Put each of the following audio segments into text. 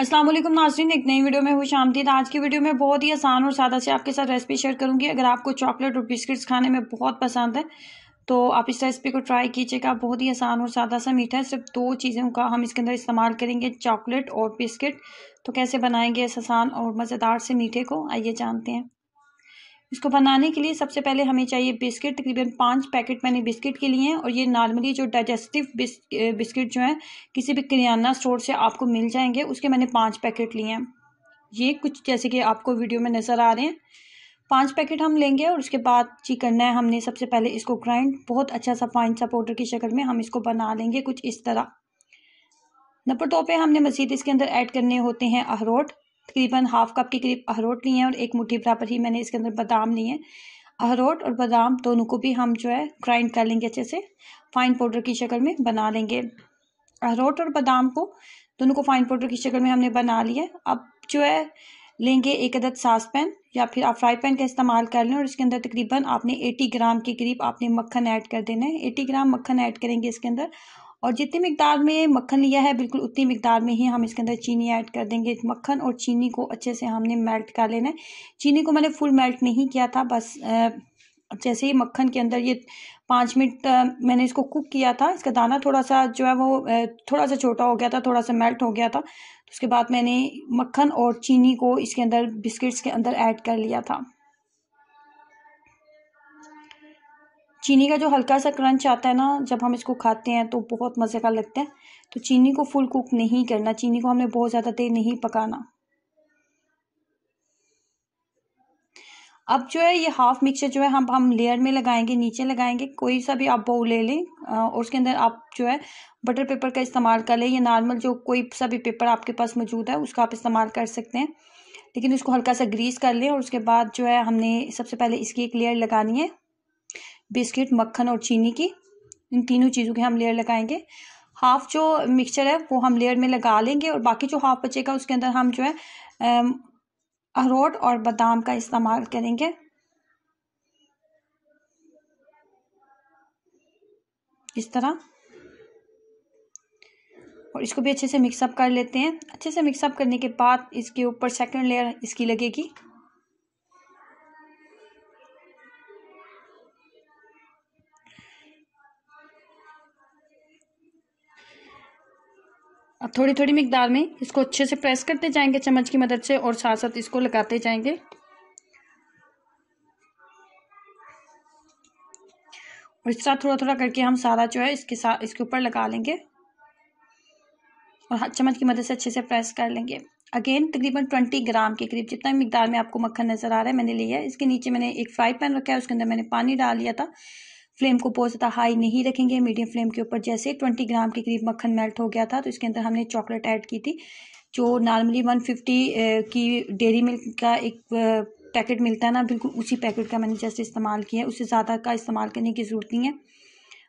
असलम नाजरीन एक नई वीडियो में खुश शामदीद आज की वीडियो में बहुत ही आसान और सादा से आपके साथ रेसिपी शेयर करूंगी अगर आपको चॉकलेट और बिस्किट्स खाने में बहुत पसंद है तो आप इस रेसिपी को ट्राई कीजिएगा बहुत ही आसान और सादा सा मीठा है सिर्फ दो चीज़ों का हम इसके अंदर इस्तेमाल करेंगे चॉकलेट और बिस्किट तो कैसे बनाएंगे इस आसान और मज़ेदार से मीठे को आइए जानते हैं इसको बनाने के लिए सबसे पहले हमें चाहिए बिस्किट तकरीबन पाँच पैकेट मैंने बिस्किट के लिए हैं और ये नॉर्मली जो डाइजेस्टिव बिस्किट जो हैं किसी भी किराना स्टोर से आपको मिल जाएंगे उसके मैंने पाँच पैकेट लिए हैं ये कुछ जैसे कि आपको वीडियो में नज़र आ रहे हैं पाँच पैकेट हम लेंगे और उसके बाद ची करना है हमने सबसे पहले इसको ग्राइंड बहुत अच्छा सा फाइन सा पाउडर की शक्ल में हम इसको बना लेंगे कुछ इस तरह नंबर टोपे पे हमने मज़ीद इसके अंदर ऐड करने होते हैं अखरोट तकरीबन हाफ कप के करीब अखरोट लिए हैं और एक मुट्ठी बराबर ही मैंने इसके अंदर बादाम लिए हैं अखरोट और बादाम दोनों को भी हम जो है ग्राइंड कर लेंगे अच्छे से फाइन पाउडर की शक्ल में बना लेंगे अखरोट और बादाम को दोनों को फाइन पाउडर की शक्ल में हमने बना लिया अब जो है लेंगे एक अदद सास पैन या फिर आप फ्राई पैन का इस्तेमाल कर लें और इसके अंदर तकरीबन आपने 80 ग्राम के करीब आपने मक्खन ऐड कर देना है 80 ग्राम मक्खन ऐड करेंगे इसके अंदर और जितनी मकदार में मक्खन लिया है बिल्कुल उतनी मकदार में ही हम इसके अंदर चीनी ऐड कर देंगे मक्खन और चीनी को अच्छे से हमने मेल्ट कर लेना है चीनी को मैंने फुल मेल्ट नहीं किया था बस जैसे ही मक्खन के अंदर ये पाँच मिनट मैंने इसको कुक किया था इसका दाना थोड़ा सा जो है वो थोड़ा सा छोटा हो गया था थोड़ा सा मेल्ट हो गया था तो उसके बाद मैंने मक्खन और चीनी को इसके अंदर बिस्किट्स के अंदर ऐड कर लिया था चीनी का जो हल्का सा क्रंच आता है ना जब हम इसको खाते हैं तो बहुत मज़े का लगता है तो चीनी को फुल कुक नहीं करना चीनी को हमने बहुत ज़्यादा तेल नहीं पकाना अब जो है ये हाफ़ मिक्सचर जो है हम हम लेयर में लगाएंगे नीचे लगाएंगे कोई सा भी आप बाउल ले लें और उसके अंदर आप जो है बटर पेपर का इस्तेमाल कर लें या नॉर्मल जो कोई सा भी पेपर आपके पास मौजूद है उसका आप इस्तेमाल कर सकते हैं लेकिन उसको हल्का सा ग्रीस कर लें और उसके बाद जो है हमने सबसे पहले इसकी एक लेयर लगानी है बिस्किट मक्खन और चीनी की इन तीनों चीज़ों के हम लेयर लगाएंगे हाफ जो मिक्सचर है वो हम लेयर में लगा लेंगे और बाकी जो हाफ बचेगा उसके अंदर हम जो है अरोट और बादाम का इस्तेमाल करेंगे इस तरह और इसको भी अच्छे से मिक्सअप कर लेते हैं अच्छे से मिक्सअप करने के बाद इसके ऊपर सेकंड लेयर इसकी लगेगी अब थोड़ी थोड़ी मकदार में इसको अच्छे से प्रेस करते जाएंगे चम्मच की मदद से और साथ साथ इसको लगाते जाएंगे और इस तरह थोड़ा थोड़ा करके हम सारा जो है इसके साथ इसके ऊपर लगा लेंगे और चम्मच की मदद से अच्छे से प्रेस कर लेंगे अगेन तकरीबन ट्वेंटी ग्राम के करीब जितना मकदार में आपको मक्खन नज़र आ रहा है मैंने लिया है इसके नीचे मैंने एक फ्राई पैन रखा है उसके अंदर मैंने पानी डाल लिया था फ्लेम को बहुत ज़्यादा हाई नहीं रखेंगे मीडियम फ्लेम के ऊपर जैसे ट्वेंटी ग्राम के करीब मक्खन मेल्ट हो गया था तो इसके अंदर हमने चॉकलेट ऐड की थी जो नॉर्मली वन फिफ्टी की डेरी मिल्क का एक पैकेट मिलता है ना बिल्कुल उसी पैकेट का मैंने जस्ट इस्तेमाल किया है उससे ज़्यादा का इस्तेमाल करने की ज़रूरत नहीं है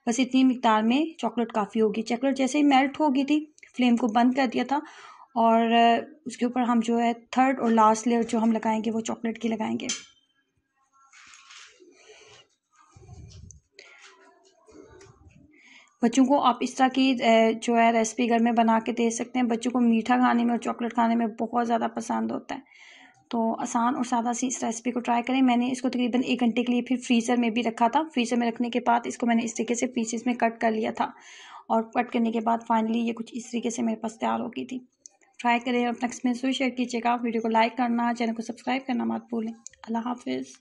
बस इतनी मकदार में चॉकलेट काफ़ी होगी चॉकलेट जैसे ही मेल्ट हो गई थी फ्लेम को बंद कर दिया था और उसके ऊपर हम जो है थर्ड और लास्ट लेयर जो हम लगाएंगे वो चॉकलेट की लगाएंगे बच्चों को आप इस तरह की जो है रेसिपी घर में बना के दे सकते हैं बच्चों को मीठा खाने में और चॉकलेट खाने में बहुत ज़्यादा पसंद होता है तो आसान और सादा सी इस रेसिपी को ट्राई करें मैंने इसको तकरीबन एक घंटे के लिए फिर फ्रीज़र में भी रखा था फ्रीज़र में रखने के बाद इसको मैंने इस तरीके से पीसेस में कट कर लिया था और कट करने के बाद फाइनली ये कुछ इस तरीके से मेरे पास तैयार हो गई थी ट्राई करें और अपना एक्सपीरियंस शेयर कीजिएगा वीडियो को लाइक करना चैनल को सब्सक्राइब करना मत भूलें अल्लाह हाफिज़